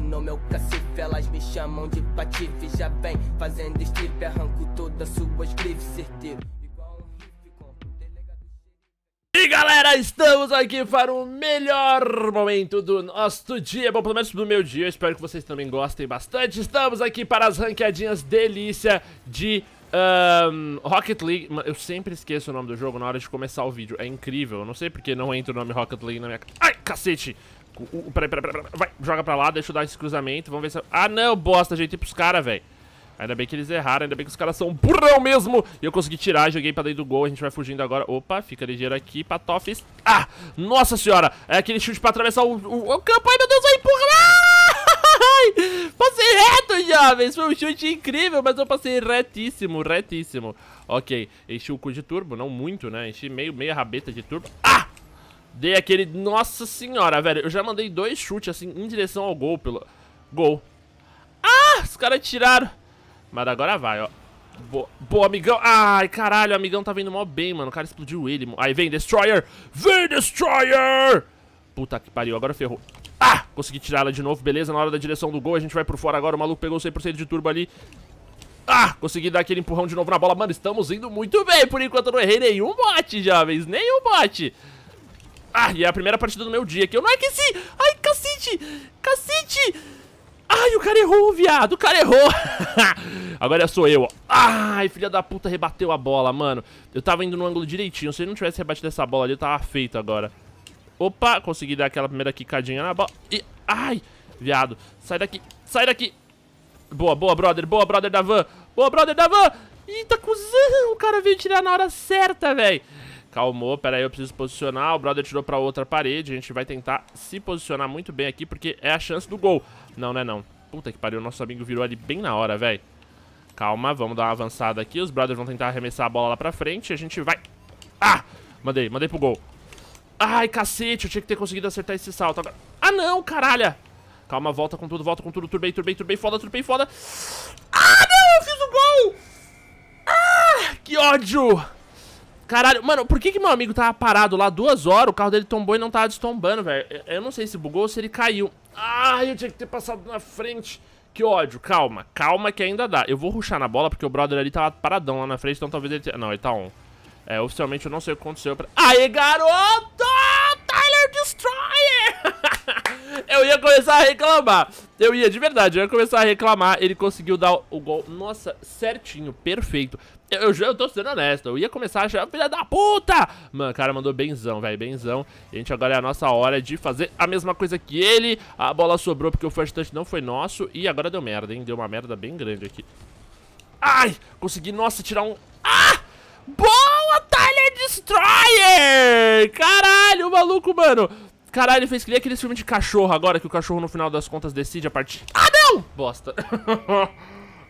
no meu cacife, elas me chamam de patife. Já vem fazendo strip, arranco todas suas grifes, certeiro. E galera, estamos aqui para o melhor momento do nosso dia, bom, pelo menos do meu dia, eu espero que vocês também gostem bastante. Estamos aqui para as ranqueadinhas delícia de um, Rocket League. Eu sempre esqueço o nome do jogo na hora de começar o vídeo, é incrível, eu não sei porque não entra o nome Rocket League na minha... Ai, cacete! Uh, peraí, peraí, peraí, Vai, joga pra lá, deixa eu dar esse cruzamento. Vamos ver se... Ah, não, bosta, ir pros caras, velho. Ainda bem que eles erraram, ainda bem que os caras são burrão mesmo. E eu consegui tirar, joguei pra dentro do gol, a gente vai fugindo agora. Opa, fica ligeiro aqui, Patofes. Ah, nossa senhora, é aquele chute pra atravessar o, o, o campo. Ai, meu Deus, vai empurrar. passei reto, jovens. Foi um chute incrível, mas eu passei retíssimo, retíssimo. Ok, enchi o cu de turbo, não muito, né? Enchi meio, meia rabeta de turbo. Ah! Dei aquele... Nossa senhora, velho. Eu já mandei dois chutes, assim, em direção ao gol. Pelo... Gol. Ah! Os caras tiraram. Mas agora vai, ó. Boa, boa, amigão. Ai, caralho, o amigão tá vindo mó bem, mano. O cara explodiu ele. Aí vem, Destroyer. Vem, Destroyer! Puta que pariu, agora ferrou. Ah! Consegui tirar ela de novo, beleza. Na hora da direção do gol, a gente vai por fora agora. O maluco pegou 100% de turbo ali. Ah! Consegui dar aquele empurrão de novo na bola. Mano, estamos indo muito bem. Por enquanto eu não errei nenhum bote, jovens. Nenhum bote. Ah, e é a primeira partida do meu dia aqui. Eu não aqueci! Ai, cacete! Cacete! Ai, o cara errou, viado! O cara errou! Agora sou eu, ó. Ai, filha da puta, rebateu a bola, mano. Eu tava indo no ângulo direitinho. Se ele não tivesse rebatido essa bola ali, eu tava feito agora. Opa, consegui dar aquela primeira quicadinha na bola. E... Ai, viado. Sai daqui, sai daqui. Boa, boa, brother. Boa, brother da van. Boa, brother da van. Eita, cuzão. O cara veio tirar na hora certa, velho. Calmou, pera aí, eu preciso posicionar. O brother tirou pra outra parede. A gente vai tentar se posicionar muito bem aqui, porque é a chance do gol. Não, não é não. Puta que pariu, nosso amigo virou ali bem na hora, velho. Calma, vamos dar uma avançada aqui. Os brothers vão tentar arremessar a bola lá pra frente. A gente vai... Ah! Mandei, mandei pro gol. Ai, cacete, eu tinha que ter conseguido acertar esse salto agora. Ah, não, caralho! Calma, volta com tudo, volta com tudo. Turbei, turbei, turbei, foda, turbei, foda. Ah, não, eu fiz o gol! Ah, que ódio! Caralho, mano, por que que meu amigo tava parado lá duas horas, o carro dele tombou e não tava destombando, velho? Eu não sei se bugou ou se ele caiu. Ah, eu tinha que ter passado na frente. Que ódio, calma, calma que ainda dá. Eu vou ruxar na bola porque o brother ali tava paradão lá na frente, então talvez ele... Não, ele tá on. É, oficialmente eu não sei o que aconteceu pra... Aê, garoto! Tyler Destroyer! eu ia começar a reclamar. Eu ia, de verdade, eu ia começar a reclamar. Ele conseguiu dar o gol. Nossa, certinho, perfeito. Eu, eu tô sendo honesto, eu ia começar a achar, filha da puta! Mano, o cara mandou benzão, velho, benzão. A gente, agora é a nossa hora de fazer a mesma coisa que ele. A bola sobrou porque o first touch não foi nosso. E agora deu merda, hein? Deu uma merda bem grande aqui. Ai! Consegui, nossa, tirar um... Ah! Boa, Tyler Destroyer! Caralho, maluco, mano! Caralho, ele fez que nem aquele filme de cachorro agora, que o cachorro no final das contas decide a partir... Ah, não! Bosta.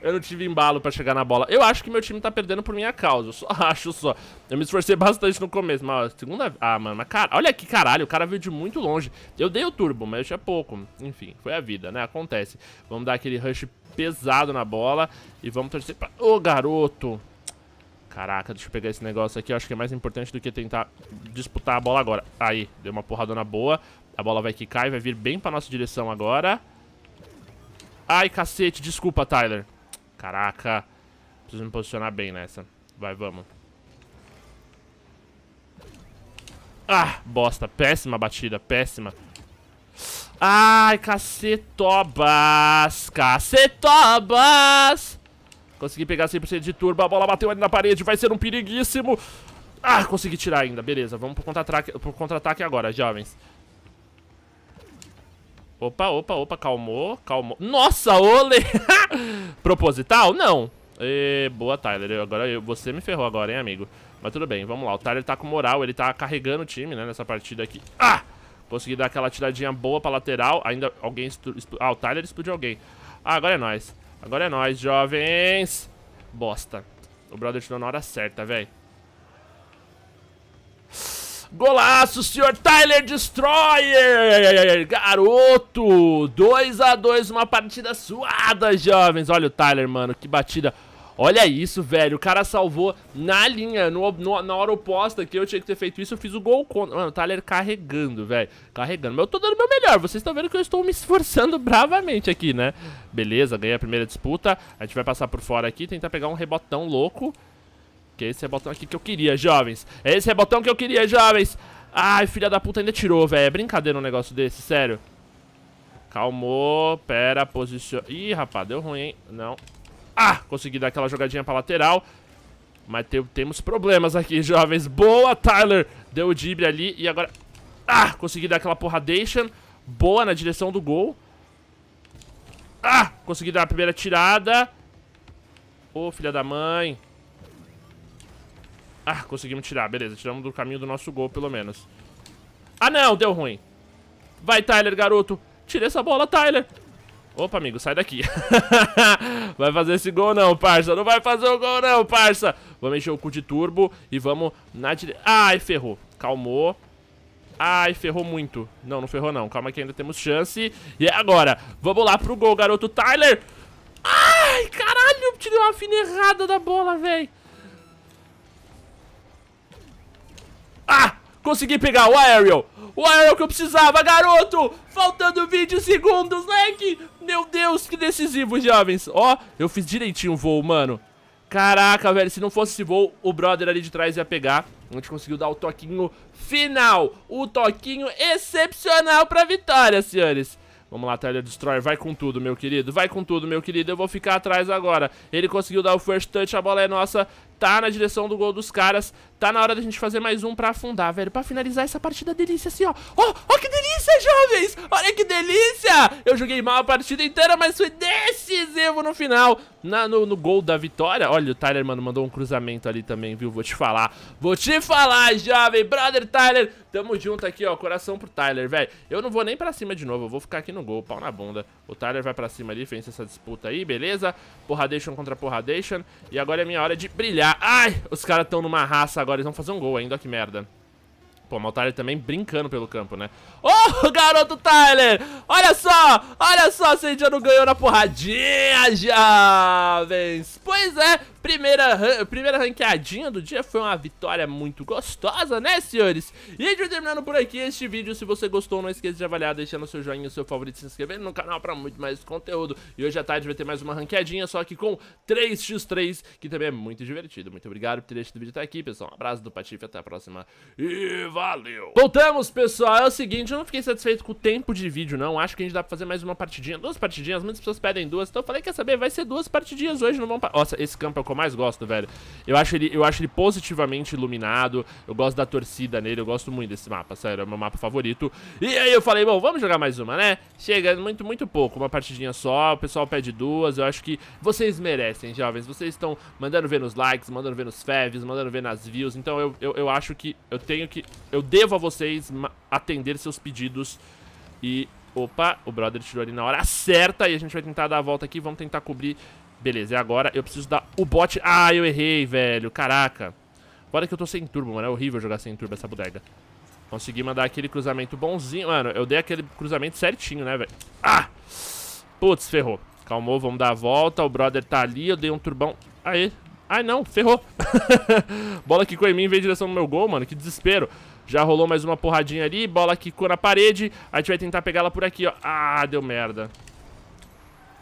Eu não tive embalo pra chegar na bola. Eu acho que meu time tá perdendo por minha causa. Eu só acho só. Eu me esforcei bastante no começo, mas segunda... Ah, mano, mas cara... Olha que caralho, o cara veio de muito longe. Eu dei o turbo, mas eu tinha é pouco. Enfim, foi a vida, né? Acontece. Vamos dar aquele rush pesado na bola e vamos torcer pra... Ô, oh, garoto! Caraca, deixa eu pegar esse negócio aqui. Eu acho que é mais importante do que tentar disputar a bola agora. Aí, deu uma porradona boa. A bola vai quicar e vai vir bem pra nossa direção agora. Ai, cacete, desculpa, Tyler. Caraca. Preciso me posicionar bem nessa. Vai, vamos. Ah, bosta. Péssima batida, péssima. Ai, cacetobas. Cacetobas. Consegui pegar 100% de turbo. A bola bateu ali na parede. Vai ser um periguíssimo. Ah, consegui tirar ainda. Beleza, vamos pro contra-ataque contra agora, jovens. Opa, opa, opa, calmou, calmou. Nossa, ole! Proposital? Não. E, boa, Tyler. agora eu, você me ferrou agora, hein, amigo. Mas tudo bem, vamos lá. O Tyler tá com moral, ele tá carregando o time, né, nessa partida aqui. Ah! Consegui dar aquela tiradinha boa pra lateral. Ainda alguém... Ah, o Tyler explodiu alguém. Ah, agora é nós. Agora é nós, jovens. Bosta. O brother tirou na hora certa, velho. Golaço, senhor Tyler Destroyer! Garoto! 2 a 2 uma partida suada, jovens. Olha o Tyler, mano, que batida. Olha isso, velho. O cara salvou na linha, no, no, na hora oposta que eu tinha que ter feito isso. Eu fiz o gol contra. Mano, o Tyler carregando, velho. Carregando. Mas eu tô dando o meu melhor. Vocês estão vendo que eu estou me esforçando bravamente aqui, né? Beleza, ganhei a primeira disputa. A gente vai passar por fora aqui, tentar pegar um rebotão louco esse é botão aqui que eu queria, jovens. Esse é botão que eu queria, jovens. Ai, filha da puta ainda tirou, velho. É brincadeira um negócio desse, sério. Calmou, pera, posiciona... Ih, rapaz, deu ruim, hein? Não. Ah, consegui dar aquela jogadinha pra lateral. Mas te... temos problemas aqui, jovens. Boa, Tyler. Deu o drible ali e agora... Ah, consegui dar aquela porradation. Boa, na direção do gol. Ah, consegui dar a primeira tirada. Ô, oh, filha da mãe. Ah, conseguimos tirar, beleza. Tiramos do caminho do nosso gol, pelo menos. Ah, não, deu ruim. Vai, Tyler, garoto. Tira essa bola, Tyler. Opa, amigo, sai daqui. vai fazer esse gol não, parça. Não vai fazer o gol não, parça. Vamos encher o cu de turbo e vamos na direita. Ai, ferrou. Calmou. Ai, ferrou muito. Não, não ferrou não. Calma que ainda temos chance. E agora? Vamos lá pro gol, garoto Tyler. Ai, caralho. Tirei uma fina errada da bola, velho. Consegui pegar o aerial, O aerial que eu precisava, garoto. Faltando 20 segundos, leque. Meu Deus, que decisivo, jovens. Ó, eu fiz direitinho o voo, mano. Caraca, velho, se não fosse esse voo, o brother ali de trás ia pegar. A gente conseguiu dar o toquinho final. O toquinho excepcional pra vitória, senhores. Vamos lá, Tyler Destroyer, vai com tudo, meu querido Vai com tudo, meu querido, eu vou ficar atrás agora Ele conseguiu dar o first touch, a bola é nossa Tá na direção do gol dos caras Tá na hora da gente fazer mais um pra afundar, velho. Pra finalizar essa partida delícia assim, ó. Ó, oh, oh, que delícia, jovens! Olha que delícia! Eu joguei mal a partida inteira, mas foi decisivo no final. Na, no, no gol da vitória. Olha, o Tyler, mano, mandou um cruzamento ali também, viu? Vou te falar. Vou te falar, jovem. Brother Tyler, tamo junto aqui, ó. Coração pro Tyler, velho. Eu não vou nem pra cima de novo. Eu vou ficar aqui no gol, pau na bunda. O Tyler vai pra cima ali, vence essa disputa aí, beleza? Porradation contra porradation. E agora é minha hora de brilhar. Ai, os caras tão numa raça agora agora eles vão fazer um gol ainda, ó, que merda. Pô, mas o Tyler também brincando pelo campo, né? Ô, oh, garoto Tyler! Olha só! Olha só, não ganhou na porradinha, jovens! Pois é, Primeira, primeira ranqueadinha do dia foi uma vitória muito gostosa, né, senhores? E a gente vai terminando por aqui este vídeo. Se você gostou, não esqueça de avaliar, deixando seu joinha, seu favorito, se inscrevendo no canal para muito mais conteúdo. E hoje à tarde vai ter mais uma ranqueadinha, só que com 3x3, que também é muito divertido. Muito obrigado por ter deixado o vídeo até aqui, pessoal. Um abraço do Patife, até a próxima e valeu! Voltamos, pessoal. É o seguinte, eu não fiquei satisfeito com o tempo de vídeo, não. Acho que a gente dá pra fazer mais uma partidinha, duas partidinhas. Muitas pessoas pedem duas, então eu falei, quer saber, vai ser duas partidinhas hoje, não vão... Nossa, esse campo é o eu mais gosto, velho. Eu acho ele, eu acho ele positivamente iluminado, eu gosto da torcida nele, eu gosto muito desse mapa, sério, é meu mapa favorito. E aí eu falei, bom, vamos jogar mais uma, né? Chega, muito, muito pouco, uma partidinha só, o pessoal pede duas, eu acho que vocês merecem, jovens. Vocês estão mandando ver nos likes, mandando ver nos feves, mandando ver nas views, então eu, eu, eu acho que eu tenho que, eu devo a vocês atender seus pedidos e Opa, o brother tirou ali na hora certa e a gente vai tentar dar a volta aqui, vamos tentar cobrir Beleza, e agora eu preciso dar o bot... Ah, eu errei, velho. Caraca. Agora que eu tô sem turbo, mano. É horrível jogar sem turbo essa bodega. Consegui mandar aquele cruzamento bonzinho. Mano, eu dei aquele cruzamento certinho, né, velho? Ah! Putz, ferrou. Calmou, vamos dar a volta. O brother tá ali, eu dei um turbão. Aê. Ai, não, ferrou. bola quicou em mim, veio em direção do meu gol, mano. Que desespero. Já rolou mais uma porradinha ali. Bola quicou na parede. A gente vai tentar pegá-la por aqui, ó. Ah, deu merda.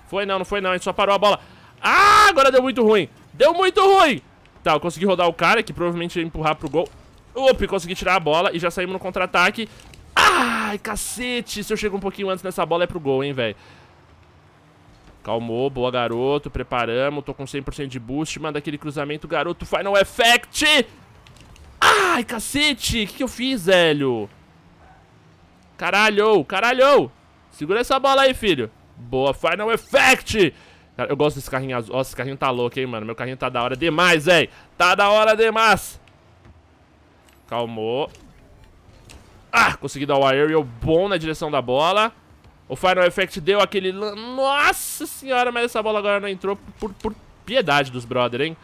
Foi não, não foi não. A gente só parou a bola. Ah, agora deu muito ruim. Deu muito ruim. Tá, eu consegui rodar o cara, que provavelmente ia empurrar pro gol. Opa, consegui tirar a bola e já saímos no contra-ataque. Ai, cacete. Se eu chego um pouquinho antes nessa bola é pro gol, hein, velho. Calmou, boa, garoto. Preparamos. Tô com 100% de boost. Manda aquele cruzamento, garoto. Final Effect. Ai, cacete. O que, que eu fiz, velho? Caralho, caralho. Segura essa bola aí, filho. Boa, Final Effect. Cara, eu gosto desse carrinho azul. Nossa, esse carrinho tá louco, hein, mano. Meu carrinho tá da hora demais, véi. Tá da hora demais. Calmou. Ah, consegui dar o aerial bom na direção da bola. O Final Effect deu aquele... Nossa senhora, mas essa bola agora não entrou por, por piedade dos brother, hein?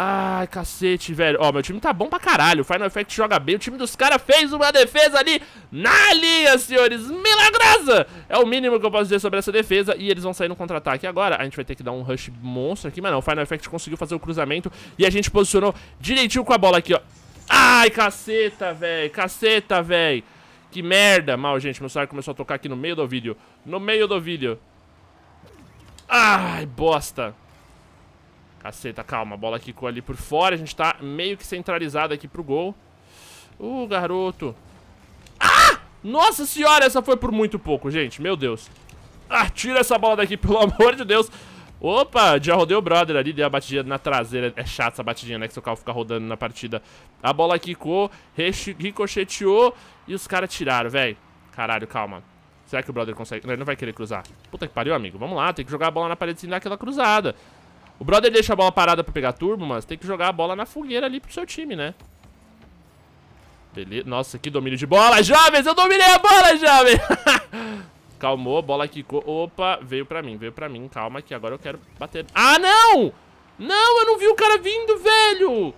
Ai, cacete, velho. Ó, meu time tá bom pra caralho. O Final Effect joga bem. O time dos caras fez uma defesa ali na linha, senhores. Milagrosa! É o mínimo que eu posso dizer sobre essa defesa. E eles vão sair no contra-ataque agora. A gente vai ter que dar um rush monstro aqui. Mas não, o Final Effect conseguiu fazer o cruzamento. E a gente posicionou direitinho com a bola aqui, ó. Ai, caceta, velho. Caceta, velho. Que merda. Mal, gente. Meu celular começou a tocar aqui no meio do vídeo. No meio do vídeo. Ai, bosta. Caceta, calma. A bola quicou ali por fora. A gente tá meio que centralizado aqui pro gol. O uh, garoto. Ah! Nossa senhora, essa foi por muito pouco, gente. Meu Deus. Ah, tira essa bola daqui, pelo amor de Deus. Opa, já rodei o brother ali, deu a batidinha na traseira. É chato essa batidinha, né? Que seu carro fica rodando na partida. A bola quicou, ricocheteou e os caras tiraram, velho. Caralho, calma. Será que o brother consegue? Ele não vai querer cruzar. Puta que pariu, amigo. Vamos lá, tem que jogar a bola na parede sem dar aquela cruzada. O brother deixa a bola parada pra pegar turbo, mas tem que jogar a bola na fogueira ali pro seu time, né? Beleza. Nossa, que domínio de bola, jovens! Eu dominei a bola, jovens! Calmou, bola quicou. Opa, veio pra mim, veio pra mim. Calma que agora eu quero bater. Ah, não! Não, eu não vi o cara vindo, velho!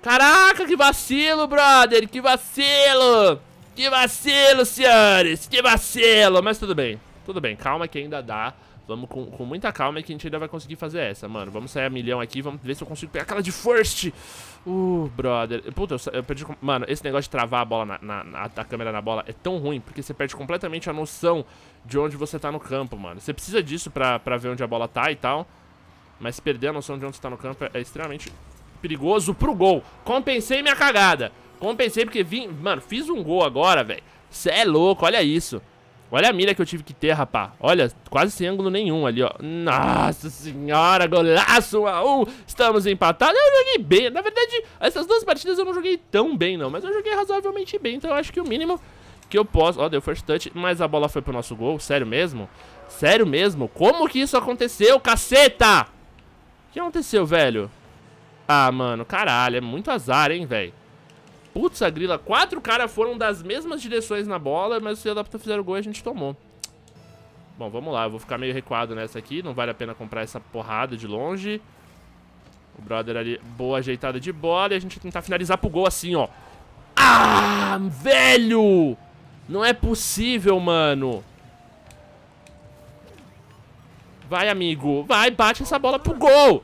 Caraca, que vacilo, brother! Que vacilo! Que vacilo, senhores! Que vacilo! Mas tudo bem, tudo bem. Calma que ainda dá Vamos com, com muita calma que a gente ainda vai conseguir fazer essa, mano. Vamos sair a milhão aqui, vamos ver se eu consigo pegar aquela de first. Uh, brother. Puta, eu, eu perdi... Mano, esse negócio de travar a bola na, na, na, a câmera na bola é tão ruim, porque você perde completamente a noção de onde você tá no campo, mano. Você precisa disso pra, pra ver onde a bola tá e tal. Mas perder a noção de onde você tá no campo é, é extremamente perigoso pro gol. Compensei minha cagada. Compensei porque vim... Mano, fiz um gol agora, velho. Cê é louco, olha isso. Olha a mira que eu tive que ter, rapá. Olha, quase sem ângulo nenhum ali, ó. Nossa senhora, golaço, 1 a 1 Estamos empatados. Eu joguei bem. Na verdade, essas duas partidas eu não joguei tão bem, não. Mas eu joguei razoavelmente bem, então eu acho que o mínimo que eu posso... Ó, deu first touch, mas a bola foi pro nosso gol. Sério mesmo? Sério mesmo? Como que isso aconteceu, caceta? O que aconteceu, velho? Ah, mano, caralho, é muito azar, hein, velho. Putz, a grila. Quatro caras foram das mesmas direções na bola, mas se adapta da puta fizeram gol e a gente tomou. Bom, vamos lá. Eu vou ficar meio recuado nessa aqui. Não vale a pena comprar essa porrada de longe. O brother ali, boa ajeitada de bola. E a gente tentar finalizar pro gol assim, ó. Ah, velho! Não é possível, mano. Vai, amigo. Vai, bate essa bola pro gol.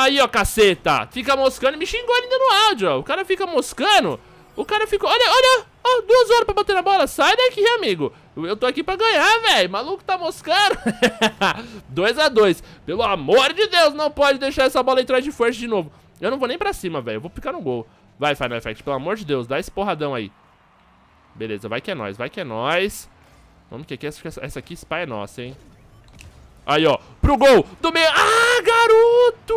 Aí, ó, caceta. Fica moscando. Me xingou ainda no áudio, ó. O cara fica moscando. O cara ficou... Olha, olha. Ó, duas horas pra bater na bola. Sai daqui, amigo. Eu tô aqui pra ganhar, velho. Maluco tá moscando. 2 a 2 Pelo amor de Deus, não pode deixar essa bola entrar de força de novo. Eu não vou nem pra cima, velho. Eu vou ficar no gol. Vai, Final Effect. Pelo amor de Deus, dá esse porradão aí. Beleza, vai que é nós, vai que é nós. Vamos que aqui, é essa, essa aqui, Spy é nossa, hein. Aí, ó. Pro gol do meio. Ah, garoto!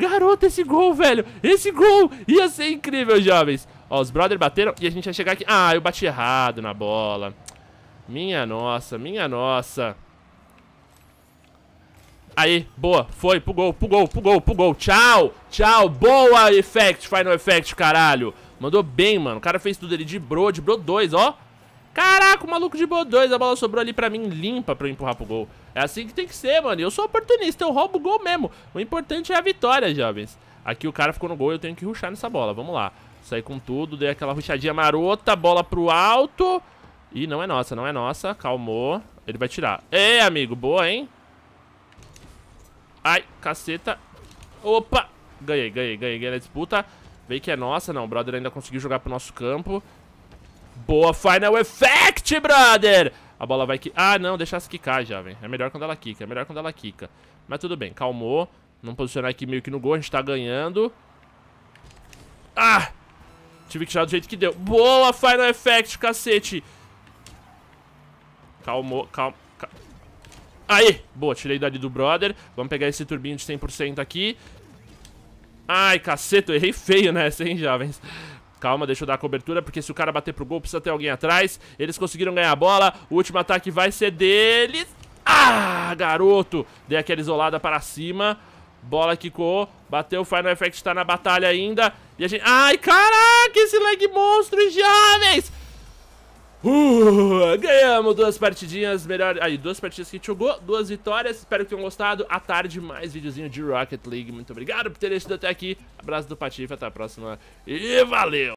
Garoto esse gol, velho. Esse gol ia ser incrível, jovens. Ó, os brothers bateram e a gente ia chegar aqui. Ah, eu bati errado na bola. Minha nossa, minha nossa. Aí, boa, foi, pro gol, pro gol, pro gol, pro gol, tchau, tchau, boa Effect, Final Effect, caralho Mandou bem, mano, o cara fez tudo, ele dibrou, dibrou dois, ó Caraca, o maluco de boa dois! a bola sobrou ali pra mim limpa pra eu empurrar pro gol. É assim que tem que ser, mano. Eu sou oportunista, eu roubo o gol mesmo. O importante é a vitória, jovens. Aqui o cara ficou no gol, eu tenho que ruxar nessa bola. Vamos lá. Saí com tudo, dei aquela ruxadinha marota, bola pro alto. Ih, não é nossa, não é nossa. Calmou. Ele vai tirar. É, amigo, boa, hein? Ai, caceta. Opa! Ganhei, ganhei, ganhei, ganhei na disputa. Vem que é nossa, não. O brother ainda conseguiu jogar pro nosso campo. Boa Final Effect, brother! A bola vai que... Ah, não, deixa ela quicar já, velho. É melhor quando ela quica, é melhor quando ela quica. Mas tudo bem, calmou. Não posicionar aqui meio que no gol, a gente tá ganhando. Ah! Tive que tirar do jeito que deu. Boa Final Effect, cacete! Calmou, calma... Cal... Aí! Boa, tirei dali do brother. Vamos pegar esse turbinho de 100% aqui. Ai, cacete, eu errei feio nessa, hein, jovens. Calma, deixa eu dar a cobertura, porque se o cara bater pro gol, precisa ter alguém atrás. Eles conseguiram ganhar a bola. O último ataque vai ser deles. Ah, garoto! Dei aquela isolada para cima. Bola quicou, bateu, o Final Effect tá na batalha ainda. E a gente... Ai, caraca, esse lag monstro, jovens! Uh, ganhamos duas partidinhas, melhor... Aí, duas partidas que a gente jogou, duas vitórias. Espero que tenham gostado. À tarde, mais videozinho de Rocket League. Muito obrigado por terem assistido até aqui. Abraço do Patife, até a próxima e valeu!